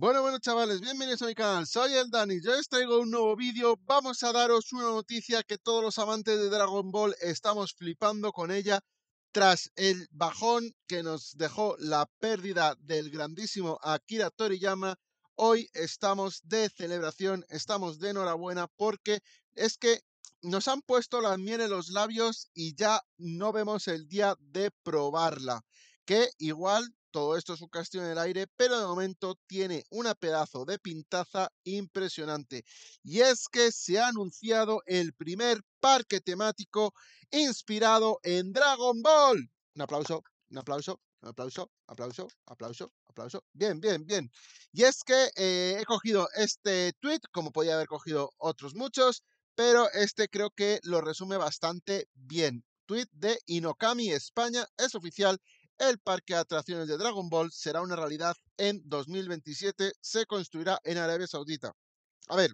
Bueno, bueno chavales, bienvenidos a mi canal, soy el Dani, yo os traigo un nuevo vídeo, vamos a daros una noticia que todos los amantes de Dragon Ball estamos flipando con ella tras el bajón que nos dejó la pérdida del grandísimo Akira Toriyama, hoy estamos de celebración, estamos de enhorabuena porque es que nos han puesto la miel en los labios y ya no vemos el día de probarla, que igual todo esto es un castillo en el aire, pero de momento tiene una pedazo de pintaza impresionante. Y es que se ha anunciado el primer parque temático inspirado en Dragon Ball. Un aplauso, un aplauso, un aplauso, aplauso, aplauso, aplauso. Bien, bien, bien. Y es que eh, he cogido este tweet, como podía haber cogido otros muchos, pero este creo que lo resume bastante bien. Tweet de Inokami España es oficial el parque de atracciones de Dragon Ball será una realidad en 2027, se construirá en Arabia Saudita. A ver,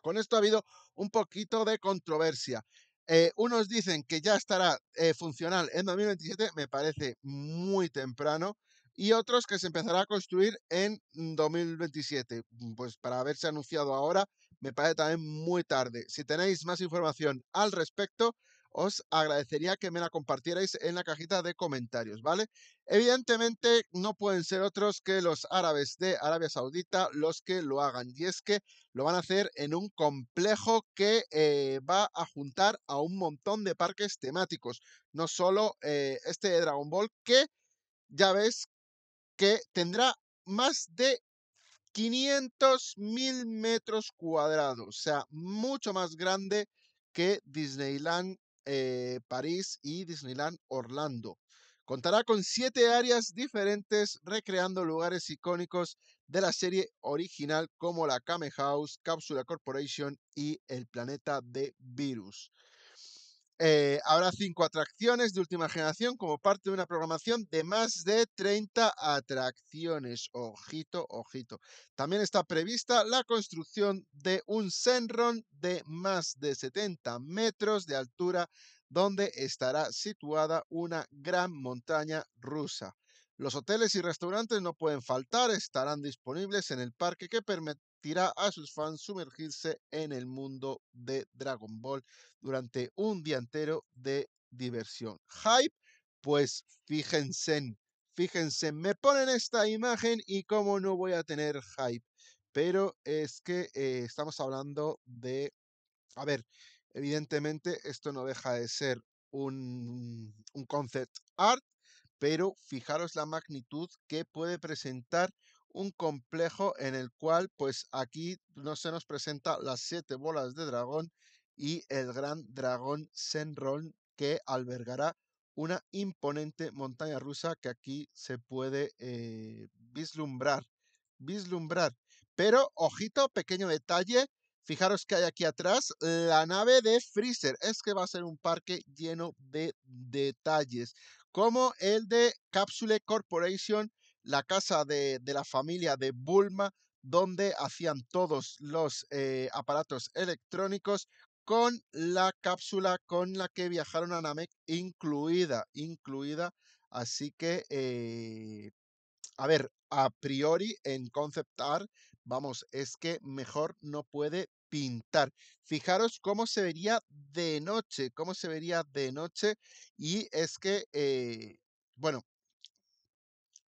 con esto ha habido un poquito de controversia. Eh, unos dicen que ya estará eh, funcional en 2027, me parece muy temprano, y otros que se empezará a construir en 2027. Pues para haberse anunciado ahora, me parece también muy tarde. Si tenéis más información al respecto, os agradecería que me la compartierais en la cajita de comentarios, ¿vale? Evidentemente no pueden ser otros que los árabes de Arabia Saudita los que lo hagan, y es que lo van a hacer en un complejo que eh, va a juntar a un montón de parques temáticos, no solo eh, este de Dragon Ball, que ya ves que tendrá más de 500.000 mil metros cuadrados, o sea, mucho más grande que Disneyland eh, París y Disneyland Orlando. Contará con siete áreas diferentes recreando lugares icónicos de la serie original como la Kame House, Capsula Corporation y el planeta de Virus. Eh, habrá cinco atracciones de última generación como parte de una programación de más de 30 atracciones. Ojito, ojito. También está prevista la construcción de un Senron de más de 70 metros de altura donde estará situada una gran montaña rusa. Los hoteles y restaurantes no pueden faltar, estarán disponibles en el parque que permite a sus fans sumergirse en el mundo de Dragon Ball durante un día entero de diversión. Hype, pues fíjense, fíjense, me ponen esta imagen y cómo no voy a tener hype. Pero es que eh, estamos hablando de... A ver, evidentemente esto no deja de ser un, un concept art, pero fijaros la magnitud que puede presentar un complejo en el cual pues aquí no se nos presenta las siete bolas de dragón y el gran dragón Senron que albergará una imponente montaña rusa que aquí se puede eh, vislumbrar, vislumbrar. Pero, ojito, pequeño detalle, fijaros que hay aquí atrás la nave de Freezer. Es que va a ser un parque lleno de detalles, como el de Capsule Corporation la casa de, la familia de Bulma, donde hacían todos los eh, aparatos electrónicos con la cápsula con la que viajaron a Namek incluida, incluida. Así que, eh, a ver, a priori en concept art, vamos, es que mejor no puede pintar. Fijaros cómo se vería de noche, cómo se vería de noche. Y es que, eh, bueno,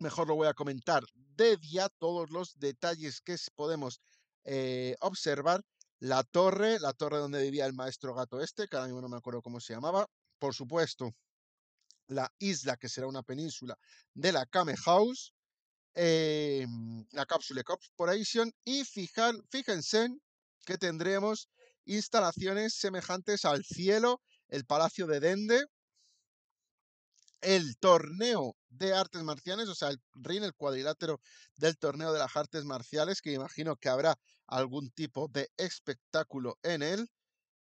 mejor lo voy a comentar de día, todos los detalles que podemos eh, observar. La torre, la torre donde vivía el maestro gato este, que ahora mismo no me acuerdo cómo se llamaba. Por supuesto, la isla, que será una península de la Kame House. Eh, la cápsula Corporation. Y fíjense que tendremos instalaciones semejantes al cielo, el Palacio de Dende, el torneo de artes marciales, o sea, el RIN, el cuadrilátero del torneo de las artes marciales, que imagino que habrá algún tipo de espectáculo en él.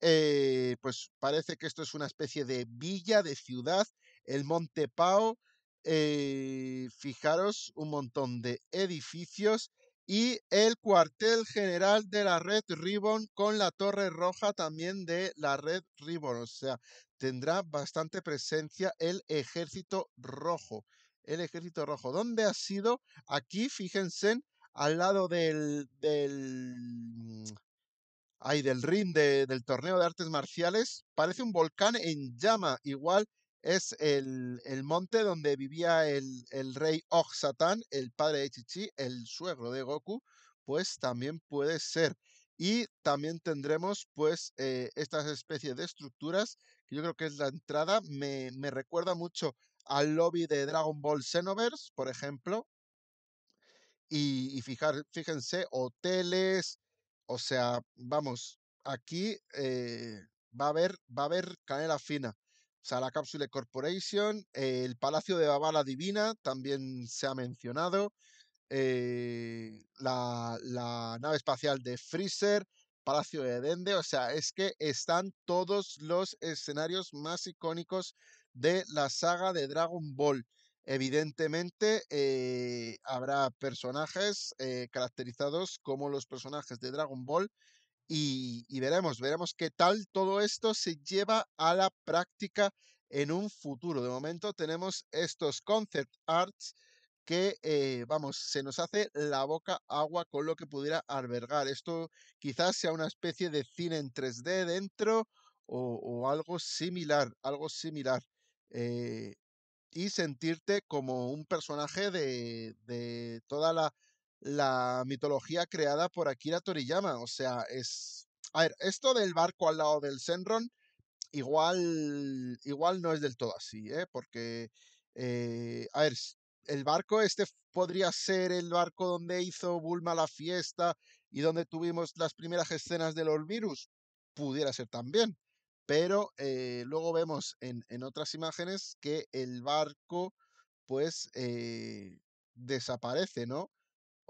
Eh, pues parece que esto es una especie de villa, de ciudad, el Monte Pao. Eh, fijaros, un montón de edificios y el cuartel general de la red Ribbon con la torre roja también de la red Ribbon. O sea, tendrá bastante presencia el ejército rojo el Ejército Rojo. ¿Dónde ha sido? Aquí, fíjense, al lado del, del, mm, ay, del ring del torneo de artes marciales. Parece un volcán en llama. Igual es el, el monte donde vivía el, rey rey Satán, el padre de Chichi, el suegro de Goku. Pues también puede ser. Y también tendremos pues eh, estas especies de estructuras, que yo creo que es la entrada, me, me recuerda mucho al lobby de Dragon Ball Xenoverse, por ejemplo. Y, fíjense, hoteles, o sea, vamos, aquí eh, va, a haber, va a haber canela fina. O sea, la Cápsula Corporation, el Palacio de Babala Divina también se ha mencionado, eh, la, la, nave espacial de Freezer, Palacio de Dende. O sea, es que están todos los escenarios más icónicos de la saga de Dragon Ball. Evidentemente eh, habrá personajes eh, caracterizados como los personajes de Dragon Ball y, y, veremos, veremos qué tal todo esto se lleva a la práctica en un futuro. De momento tenemos estos concept arts que, eh, vamos, se nos hace la boca agua con lo que pudiera albergar. Esto quizás sea una especie de cine en 3D dentro o, algo similar, algo similar. Eh, y sentirte como un personaje de, toda la, mitología creada por Akira Toriyama. O sea, es... A ver, esto del barco al lado del Senron igual, igual no es del todo así, ¿eh? Porque, eh, a ver, el barco este podría ser el barco donde hizo Bulma la fiesta y donde tuvimos las primeras escenas del los virus. Pudiera ser también. Pero eh, luego vemos en, otras imágenes que el barco, pues, eh, desaparece, ¿no?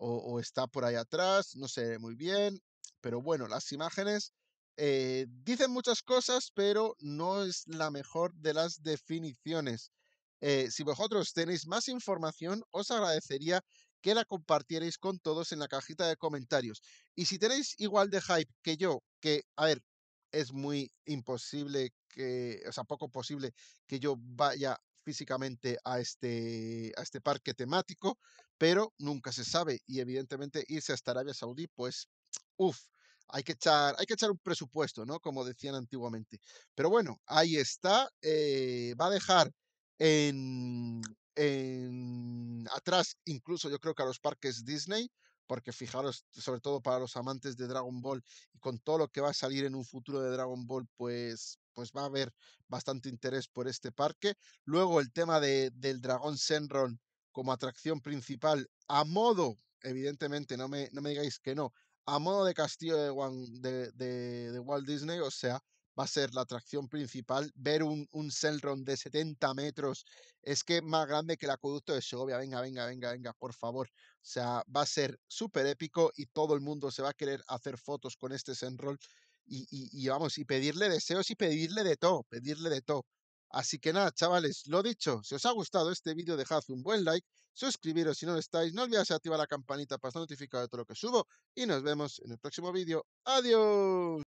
O, está por ahí atrás, no sé muy bien. Pero bueno, las imágenes eh, dicen muchas cosas, pero no es la mejor de las definiciones. Eh, si vosotros tenéis más información, os agradecería que la compartierais con todos en la cajita de comentarios. Y si tenéis igual de hype que yo, que, a ver, es muy imposible que, o sea, poco posible que yo vaya físicamente a este, a este parque temático, pero nunca se sabe. Y evidentemente irse hasta Arabia Saudí, pues, uff, hay que echar, hay que echar un presupuesto, ¿no? Como decían antiguamente. Pero bueno, ahí está. Eh, va a dejar en, en, atrás incluso yo creo que a los parques Disney, porque fijaros, sobre todo para los amantes de Dragon Ball y con todo lo que va a salir en un futuro de Dragon Ball, pues, pues va a haber bastante interés por este parque. Luego el tema de, del dragón Senron como atracción principal, a modo, evidentemente, no me, no me digáis que no, a modo de castillo de, de Walt Disney, o sea, va a ser la atracción principal. Ver un, un de 70 metros es que más grande que el acueducto de Segovia. Venga, venga, venga, venga, por favor. O sea, va a ser súper épico y todo el mundo se va a querer hacer fotos con este Senrol. y, vamos, y pedirle deseos y pedirle de todo, pedirle de todo. Así que nada, chavales, lo dicho, si os ha gustado este vídeo dejad un buen like, suscribiros si no lo estáis, no olvidéis activar la campanita para estar notificado de todo lo que subo y nos vemos en el próximo vídeo. ¡Adiós!